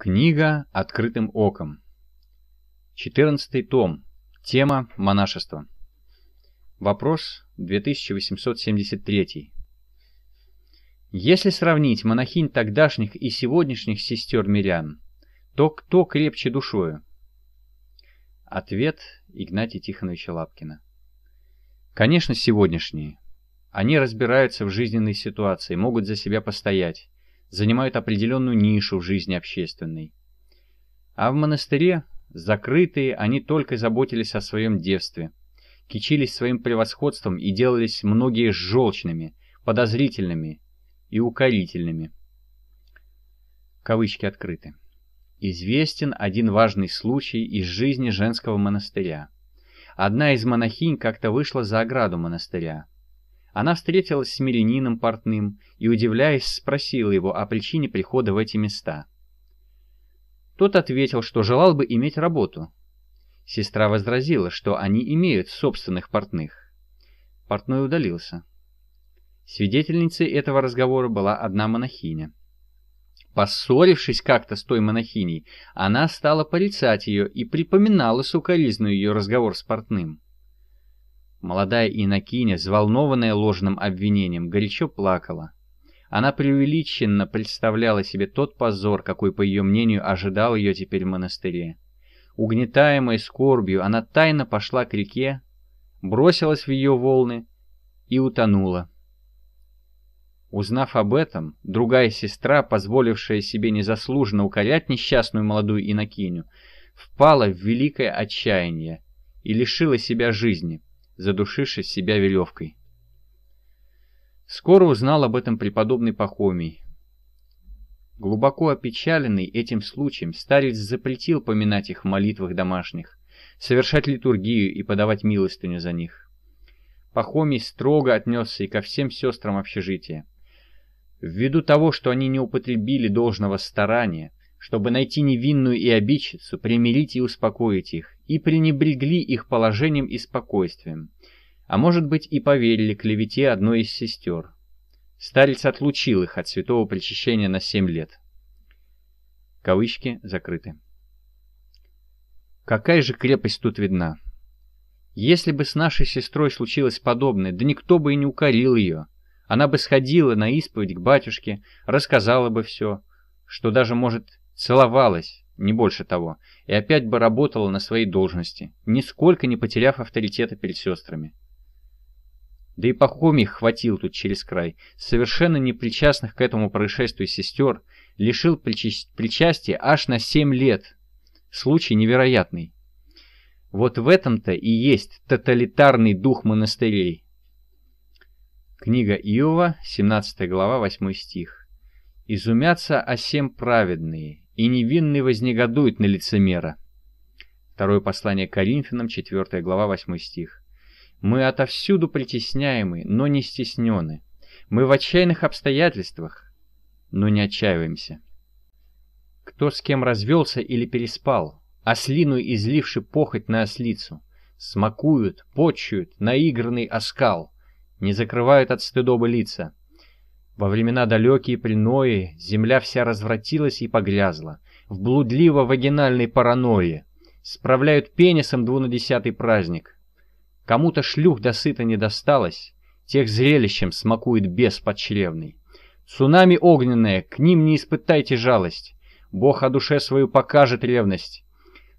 Книга «Открытым оком». 14 том. Тема «Монашество». Вопрос 2873. Если сравнить монахинь тогдашних и сегодняшних сестер мирян, то кто крепче душою? Ответ Игнатия Тихоновича Лапкина. Конечно, сегодняшние. Они разбираются в жизненной ситуации, могут за себя постоять занимают определенную нишу в жизни общественной. А в монастыре, закрытые, они только заботились о своем девстве, кичились своим превосходством и делались многие желчными, подозрительными и укорительными. Кавычки открыты. Известен один важный случай из жизни женского монастыря. Одна из монахинь как-то вышла за ограду монастыря. Она встретилась с мирянином портным и, удивляясь, спросила его о причине прихода в эти места. Тот ответил, что желал бы иметь работу. Сестра возразила, что они имеют собственных портных. Портной удалился. Свидетельницей этого разговора была одна монахиня. Поссорившись как-то с той монахиней, она стала порицать ее и припоминала сукоризную ее разговор с портным. Молодая инокиня, взволнованная ложным обвинением, горячо плакала. Она преувеличенно представляла себе тот позор, какой, по ее мнению, ожидал ее теперь в монастыре. Угнетаемая скорбью, она тайно пошла к реке, бросилась в ее волны и утонула. Узнав об этом, другая сестра, позволившая себе незаслуженно укорять несчастную молодую инокиню, впала в великое отчаяние и лишила себя жизни — задушивши себя веревкой. Скоро узнал об этом преподобный Пахомий. Глубоко опечаленный этим случаем, старец запретил поминать их в молитвах домашних, совершать литургию и подавать милостыню за них. Пахомий строго отнесся и ко всем сестрам общежития. Ввиду того, что они не употребили должного старания, чтобы найти невинную и обидчицу, примирить и успокоить их, и пренебрегли их положением и спокойствием, а может быть и поверили клевете одной из сестер. Старец отлучил их от святого причащения на семь лет. Кавычки закрыты. Какая же крепость тут видна? Если бы с нашей сестрой случилось подобное, да никто бы и не укорил ее. Она бы сходила на исповедь к батюшке, рассказала бы все, что даже, может, Целовалась, не больше того, и опять бы работала на своей должности, нисколько не потеряв авторитета перед сестрами. Да и Пахомий хватил тут через край. Совершенно непричастных к этому происшествию сестер лишил причастия аж на семь лет. Случай невероятный. Вот в этом-то и есть тоталитарный дух монастырей. Книга Иова, 17 глава, 8 стих. «Изумятся о сем праведные, и невинный вознегодует на лицемера. Второе послание Коринфянам, 4 глава, 8 стих. «Мы отовсюду притесняемы, но не стеснены. Мы в отчаянных обстоятельствах, но не отчаиваемся». Кто с кем развелся или переспал, ослину изливши похоть на ослицу, смакуют, почуют наигранный оскал, не закрывают от стыдобы лица — во времена далекие при земля вся развратилась и погрязла, в блудливо-вагинальной паранойе. Справляют пенисом двунадесятый праздник. Кому-то шлюх до сыта не досталось, тех зрелищем смакует бес подчревный. Цунами огненное, к ним не испытайте жалость. Бог о душе свою покажет ревность.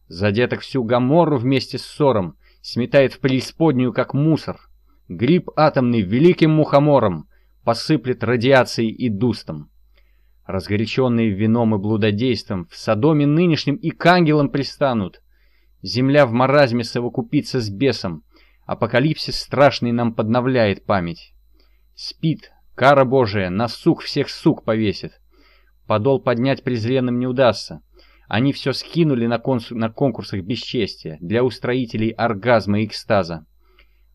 Задеток всю гамору вместе с ссором, сметает в преисподнюю, как мусор. Гриб атомный великим мухомором, посыплет радиацией и дустом. Разгоряченные вином и блудодейством, в Содоме нынешним и к ангелам пристанут. Земля в маразме совокупится с бесом, апокалипсис страшный нам подновляет память. Спит, кара божия, на сук всех сук повесит. Подол поднять презренным не удастся. Они все скинули на, консу... на конкурсах бесчестия для устроителей оргазма и экстаза.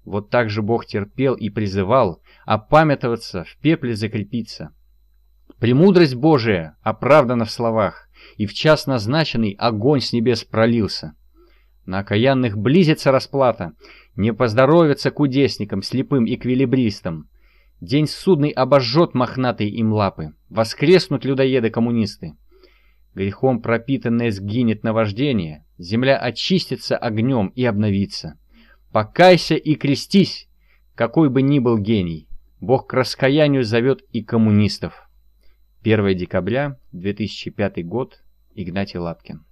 Вот так же Бог терпел и призывал опамятоваться, в пепле закрепиться. Премудрость Божия оправдана в словах, и в час назначенный огонь с небес пролился. На окаянных близится расплата, не поздоровится кудесникам, слепым и эквилибристам. День судный обожжет мохнатые им лапы, воскреснут людоеды-коммунисты. Грехом пропитанное сгинет наваждение, земля очистится огнем и обновится. Покайся и крестись, какой бы ни был гений. Бог к раскаянию зовет и коммунистов. 1 декабря 2005 год. Игнатий Лапкин.